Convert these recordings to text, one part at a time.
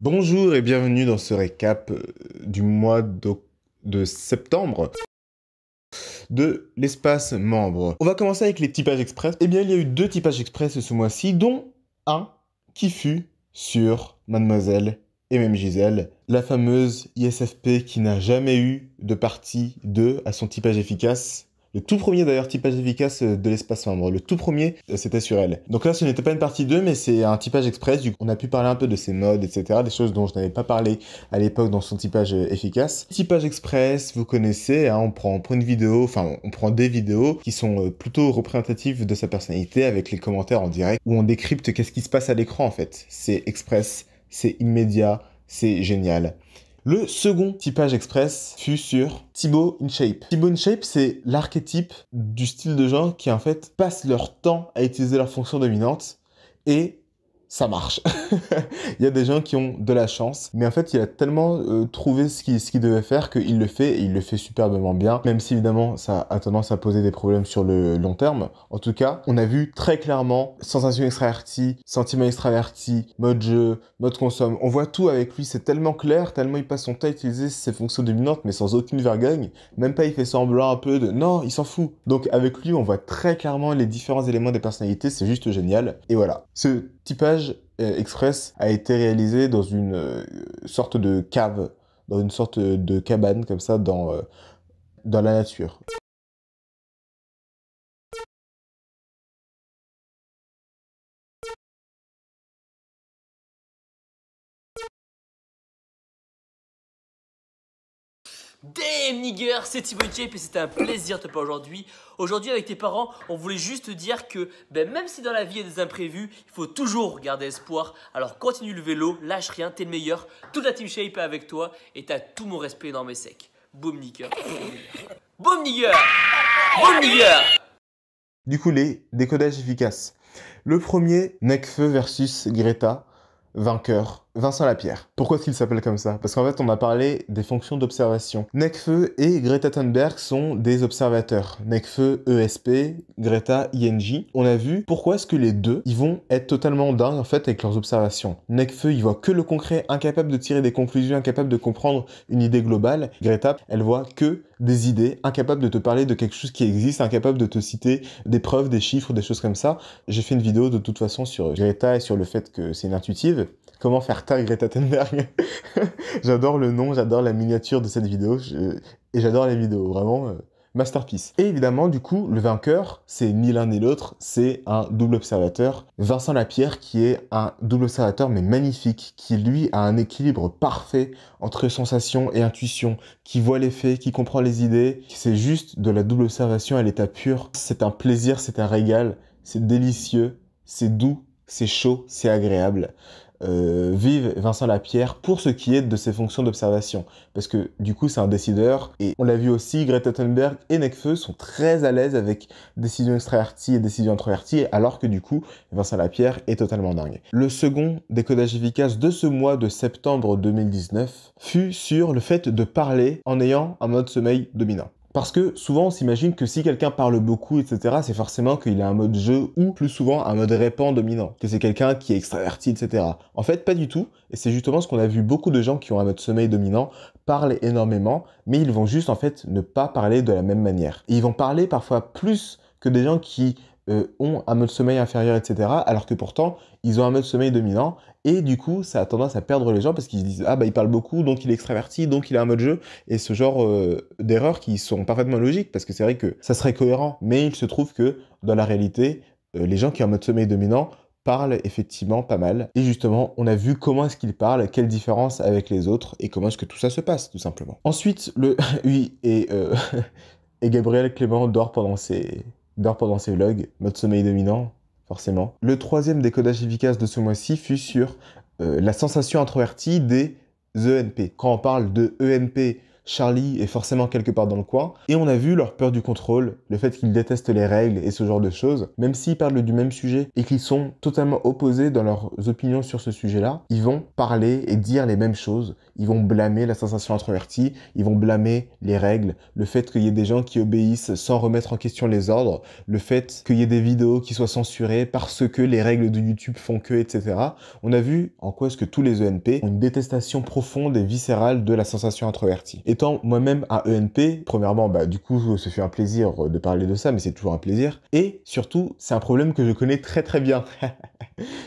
Bonjour et bienvenue dans ce récap euh, du mois de, septembre de l'espace membre. On va commencer avec les typages express. Eh bien, il y a eu deux typages express ce mois-ci, dont un qui fut sur Mademoiselle et même Gisèle, la fameuse ISFP qui n'a jamais eu de partie 2 à son typage efficace le tout premier d'ailleurs typage efficace euh, de l'espace membre, le tout premier, euh, c'était sur elle. Donc là, ce n'était pas une partie 2, mais c'est un typage express, du coup on a pu parler un peu de ses modes, etc., des choses dont je n'avais pas parlé à l'époque dans son typage euh, efficace. Typage express, vous connaissez, hein, on, prend, on prend une vidéo, enfin on prend des vidéos qui sont plutôt représentatives de sa personnalité avec les commentaires en direct, où on décrypte qu'est-ce qui se passe à l'écran en fait. C'est express, c'est immédiat, c'est génial. Le second typage express fut sur Thibaut InShape. Thibaut shape, c'est l'archétype du style de gens qui en fait passent leur temps à utiliser leur fonction dominante et ça marche. il y a des gens qui ont de la chance, mais en fait, il a tellement euh, trouvé ce qu'il devait faire qu'il le fait et il le fait superbement bien, même si évidemment ça a tendance à poser des problèmes sur le long terme. En tout cas, on a vu très clairement sensation extravertie, sentiment extraverti, mode jeu, mode consomme. On voit tout avec lui, c'est tellement clair, tellement il passe son temps à utiliser ses fonctions dominantes, mais sans aucune vergogne. Même pas il fait semblant un peu de non, il s'en fout. Donc avec lui, on voit très clairement les différents éléments des personnalités, c'est juste génial. Et voilà. Ce typage euh, express a été réalisé dans une euh, sorte de cave, dans une sorte de cabane comme ça dans, euh, dans la nature. Damn nigger, c'est Thibaut Shape et c'était un plaisir de te parler aujourd'hui. Aujourd'hui avec tes parents, on voulait juste te dire que ben, même si dans la vie il y a des imprévus, il faut toujours garder espoir. Alors continue le vélo, lâche rien, t'es le meilleur. Toute la team Shape est avec toi et t'as tout mon respect énorme et sec. Boom nigger. Boom nigger. Boom nigger. Du coup les décodages efficaces. Le premier, Necfeu versus Greta, vainqueur Vincent Lapierre. Pourquoi est-ce qu'il s'appelle comme ça Parce qu'en fait, on a parlé des fonctions d'observation. Necfeu et Greta Thunberg sont des observateurs. Necfeu ESP, Greta ING. On a vu pourquoi est-ce que les deux, ils vont être totalement dingues en fait avec leurs observations. Necfeu, il voit que le concret, incapable de tirer des conclusions, incapable de comprendre une idée globale. Greta, elle voit que des idées, incapable de te parler de quelque chose qui existe, incapable de te citer des preuves, des chiffres, des choses comme ça. J'ai fait une vidéo de toute façon sur Greta et sur le fait que c'est une intuitive. Comment faire Greta Thunberg. j'adore le nom, j'adore la miniature de cette vidéo, et j'adore les vidéos, vraiment, euh, masterpiece. Et évidemment, du coup, le vainqueur, c'est ni l'un ni l'autre, c'est un double observateur, Vincent Lapierre, qui est un double observateur, mais magnifique, qui lui a un équilibre parfait entre sensation et intuition, qui voit les faits, qui comprend les idées, c'est juste de la double observation à l'état pur. C'est un plaisir, c'est un régal, c'est délicieux, c'est doux, c'est chaud, c'est agréable. Euh, vive Vincent Lapierre pour ce qui est de ses fonctions d'observation. Parce que du coup, c'est un décideur. Et on l'a vu aussi, Greta Thunberg et Necfeu sont très à l'aise avec décision extravertie et décision introvertie, alors que du coup, Vincent Lapierre est totalement dingue. Le second décodage efficace de ce mois de septembre 2019 fut sur le fait de parler en ayant un mode sommeil dominant. Parce que souvent on s'imagine que si quelqu'un parle beaucoup, etc., c'est forcément qu'il a un mode jeu ou plus souvent un mode répand dominant, que c'est quelqu'un qui est extraverti, etc. En fait, pas du tout, et c'est justement ce qu'on a vu beaucoup de gens qui ont un mode sommeil dominant parlent énormément, mais ils vont juste en fait ne pas parler de la même manière. ils vont parler parfois plus que des gens qui euh, ont un mode sommeil inférieur, etc. Alors que pourtant, ils ont un mode sommeil dominant. Et du coup, ça a tendance à perdre les gens parce qu'ils disent Ah, bah, il parle beaucoup, donc il est extraverti, donc il a un mode jeu. Et ce genre euh, d'erreurs qui sont parfaitement logiques parce que c'est vrai que ça serait cohérent. Mais il se trouve que dans la réalité, euh, les gens qui ont un mode sommeil dominant parlent effectivement pas mal. Et justement, on a vu comment est-ce qu'ils parlent, quelle différence avec les autres et comment est-ce que tout ça se passe, tout simplement. Ensuite, le. oui, et. et Gabriel Clément dort pendant ses, Dors pendant ces vlogs, mode sommeil dominant, forcément. Le troisième décodage efficace de ce mois-ci fut sur euh, la sensation introvertie des ENP. Quand on parle de ENP, Charlie est forcément quelque part dans le coin, et on a vu leur peur du contrôle, le fait qu'ils détestent les règles et ce genre de choses, même s'ils parlent du même sujet et qu'ils sont totalement opposés dans leurs opinions sur ce sujet-là, ils vont parler et dire les mêmes choses, ils vont blâmer la sensation introvertie, ils vont blâmer les règles, le fait qu'il y ait des gens qui obéissent sans remettre en question les ordres, le fait qu'il y ait des vidéos qui soient censurées parce que les règles de YouTube font que, etc. On a vu en quoi est-ce que tous les ENP ont une détestation profonde et viscérale de la sensation introvertie. Étant moi-même un ENP, premièrement, bah, du coup, ce fut un plaisir de parler de ça, mais c'est toujours un plaisir. Et surtout, c'est un problème que je connais très très bien.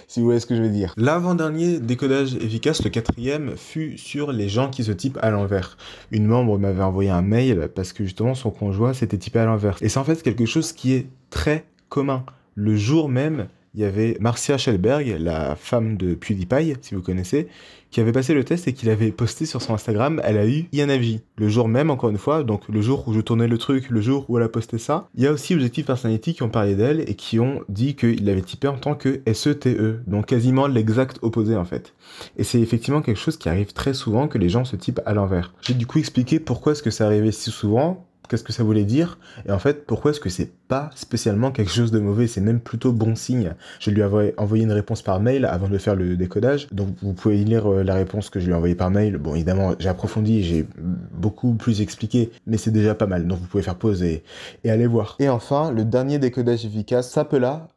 si vous voyez ce que je veux dire. L'avant-dernier décodage efficace, le quatrième, fut sur les gens qui se typent à l'envers. Une membre m'avait envoyé un mail parce que justement son conjoint s'était typé à l'envers. Et c'est en fait quelque chose qui est très commun. Le jour même, il y avait Marcia Schellberg, la femme de PewDiePie, si vous connaissez, qui avait passé le test et qui l'avait posté sur son Instagram. Elle a eu un Le jour même, encore une fois, donc le jour où je tournais le truc, le jour où elle a posté ça, il y a aussi Objectif Personality qui ont parlé d'elle et qui ont dit qu'il l'avait typé en tant que S-E-T-E, e, donc quasiment l'exact opposé en fait. Et c'est effectivement quelque chose qui arrive très souvent que les gens se typent à l'envers. J'ai du coup expliqué pourquoi est-ce que ça arrivait si souvent, qu'est-ce que ça voulait dire et en fait pourquoi est-ce que c'est pas spécialement quelque chose de mauvais, c'est même plutôt bon signe. Je lui avais envoyé une réponse par mail avant de faire le décodage, donc vous pouvez lire euh, la réponse que je lui ai envoyée par mail. Bon évidemment j'ai approfondi, j'ai beaucoup plus expliqué, mais c'est déjà pas mal, donc vous pouvez faire pause et, aller voir. Et enfin le dernier décodage efficace s'appela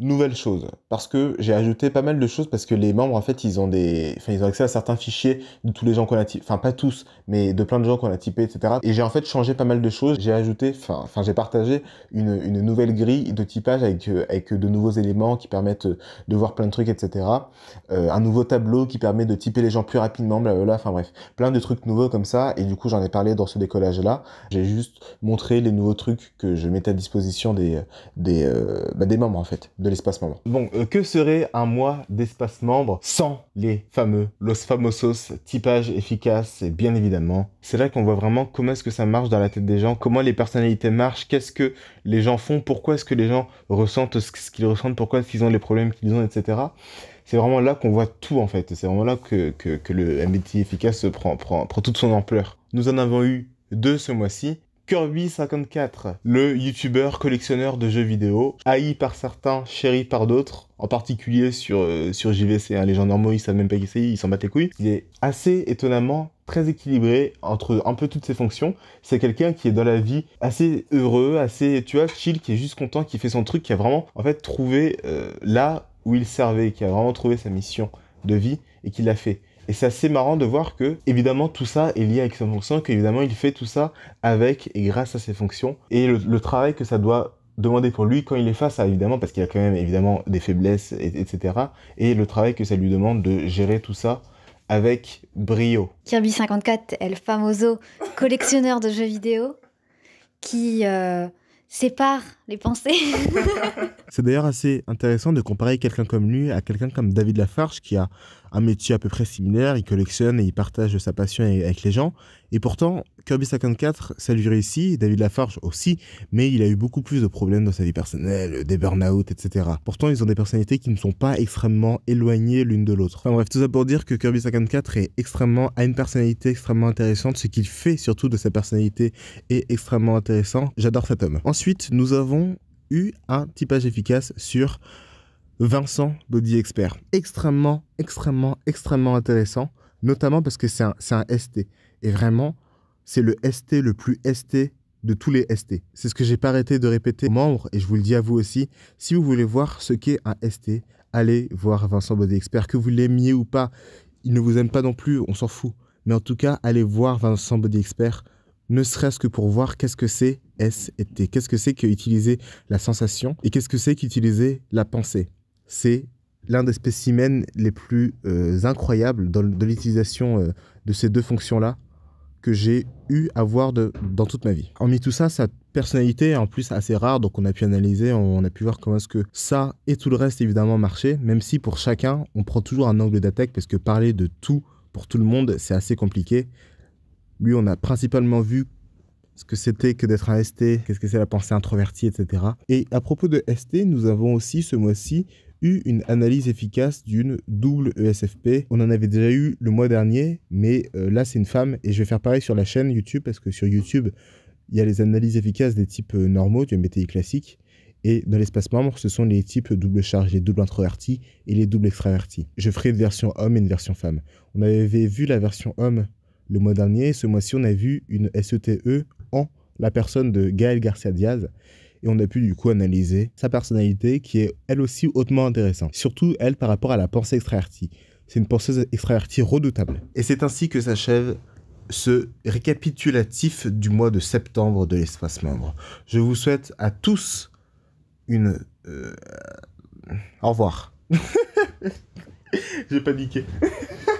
nouvelles choses parce que j'ai ajouté pas mal de choses parce que les membres en fait ils ont des enfin ils ont accès à certains fichiers de tous les gens qu'on a typé enfin pas tous mais de plein de gens qu'on a typé etc et j'ai en fait changé pas mal de choses j'ai ajouté enfin enfin j'ai partagé une, une, nouvelle grille de typage avec euh, avec de nouveaux éléments qui permettent euh, de voir plein de trucs etc euh, un nouveau tableau qui permet de typer les gens plus rapidement là enfin bref plein de trucs nouveaux comme ça et du coup j'en ai parlé dans ce décollage là j'ai juste montré les nouveaux trucs que je mettais à disposition des des bah, des membres en fait de membre. Bon, euh, que serait un mois d'espace membre sans les fameux, los famosos, typage efficace et bien évidemment. C'est là qu'on voit vraiment comment est-ce que ça marche dans la tête des gens, comment les personnalités marchent, qu'est-ce que les gens font, pourquoi est-ce que les gens ressentent ce qu'ils ressentent, pourquoi est-ce qu'ils ont les problèmes qu'ils ont, etc c'est vraiment là qu'on voit tout en fait. C'est vraiment là que, le MBTI efficace prend, prend, prend toute son ampleur. Nous en avons eu deux ce mois-ci Kirby54, le youtubeur collectionneur de jeux vidéo, haï par certains, chéri par d'autres, en particulier sur, euh, sur JVC. Hein, les gens normaux, ils savent même pas qui c'est, ils s'en battent les couilles. Il est assez étonnamment très équilibré entre un peu toutes ses fonctions. C'est quelqu'un qui est dans la vie assez heureux, assez, tu vois, chill, qui est juste content, qui fait son truc, qui a vraiment, en fait, trouvé euh, là où il servait, qui a vraiment trouvé sa mission de vie et qui l'a fait. Et c'est assez marrant de voir que, évidemment, tout ça est lié avec sa fonction, qu'évidemment, il fait tout ça avec et grâce à ses fonctions. Et le, travail que ça doit demander pour lui quand il est face à, évidemment, parce qu'il a quand même, évidemment, des faiblesses, etc. Et le travail que ça lui demande de gérer tout ça avec brio. Kirby 54 est le famoso collectionneur de jeux vidéo qui euh, sépare les pensées. c'est d'ailleurs assez intéressant de comparer quelqu'un comme lui à quelqu'un comme David Lafarge qui a un métier à peu près similaire, il collectionne et il partage sa passion avec les gens. Et pourtant, Kirby 54, ça lui réussit, David Lafarge aussi, mais il a eu beaucoup plus de problèmes dans sa vie personnelle, des burn-out, etc. Pourtant, ils ont des personnalités qui ne sont pas extrêmement éloignées l'une de l'autre. Enfin bref, tout ça pour dire que Kirby 54 est extrêmement, a une personnalité extrêmement intéressante, ce qu'il fait surtout de sa personnalité est extrêmement intéressant. J'adore cet homme. Ensuite, nous avons eu un typage efficace sur Vincent Body Expert. Extrêmement, extrêmement, extrêmement intéressant, notamment parce que c'est un, un, ST. Et vraiment, c'est le ST le plus ST de tous les ST. C'est ce que j'ai pas arrêté de répéter aux membres, et je vous le dis à vous aussi, si vous voulez voir ce qu'est un ST, allez voir Vincent Body Expert, que vous l'aimiez ou pas. Il ne vous aime pas non plus, on s'en fout. Mais en tout cas, allez voir Vincent Body Expert, ne serait-ce que pour voir qu'est-ce que c'est S&T, qu'est-ce que c'est qu'utiliser la sensation et qu'est-ce que c'est qu'utiliser la pensée c'est l'un des spécimens les plus euh, incroyables de l'utilisation euh, de ces deux fonctions-là que j'ai eu à voir de, dans toute ma vie. En mis tout ça, sa personnalité est en plus assez rare, donc on a pu analyser, on, on a pu voir comment est-ce que ça et tout le reste évidemment marchait, même si pour chacun, on prend toujours un angle d'attaque, parce que parler de tout pour tout le monde, c'est assez compliqué. Lui, on a principalement vu ce que c'était que d'être un ST, qu'est-ce que c'est la pensée introvertie, etc. Et à propos de ST, nous avons aussi ce mois-ci une analyse efficace d'une double ESFP. On en avait déjà eu le mois dernier, mais euh, là c'est une femme et je vais faire pareil sur la chaîne YouTube parce que sur YouTube, il y a les analyses efficaces des types euh, normaux du MBTI classique. Et dans l'espace membre, ce sont les types double charge, les doubles introvertis et les doubles extravertis. Je ferai une version homme et une version femme. On avait vu la version homme le mois dernier. Ce mois-ci, on a vu une SETE e en la personne de Gaël Garcia Diaz et on a pu du coup analyser sa personnalité qui est elle aussi hautement intéressante. Surtout elle par rapport à la pensée extravertie. C'est une pensée extravertie redoutable. Et c'est ainsi que s'achève ce récapitulatif du mois de septembre de l'espace membre. Je vous souhaite à tous une... Euh, au revoir. J'ai paniqué.